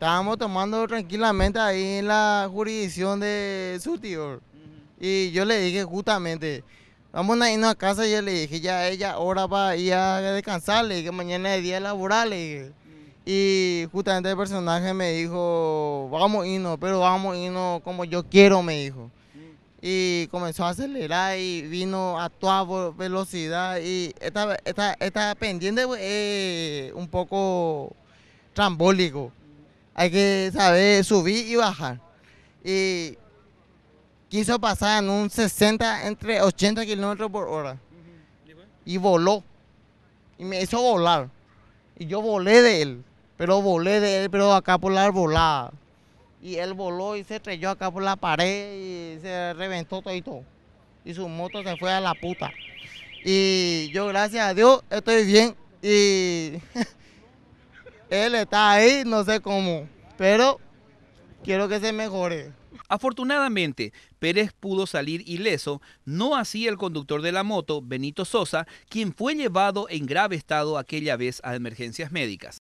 Estábamos tomando tranquilamente ahí en la jurisdicción de su tío. Y yo le dije justamente, vamos a irnos a casa. Y yo le dije, ya ella ahora va a ir a descansar. Le mañana es día laboral. Y justamente el personaje me dijo, vamos a irnos, pero vamos a irnos como yo quiero, me dijo. Y comenzó a acelerar y vino a toda velocidad. Y esta, pendiente es eh, un poco trambólico hay que saber subir y bajar. Y quiso pasar en un 60, entre 80 kilómetros por hora. Y voló. Y me hizo volar. Y yo volé de él. Pero volé de él, pero acá por la arbolada. Y él voló y se estrelló acá por la pared y se reventó todo y todo. Y su moto se fue a la puta. Y yo, gracias a Dios, estoy bien. Y Él está ahí, no sé cómo, pero quiero que se mejore. Afortunadamente, Pérez pudo salir ileso, no así el conductor de la moto, Benito Sosa, quien fue llevado en grave estado aquella vez a emergencias médicas.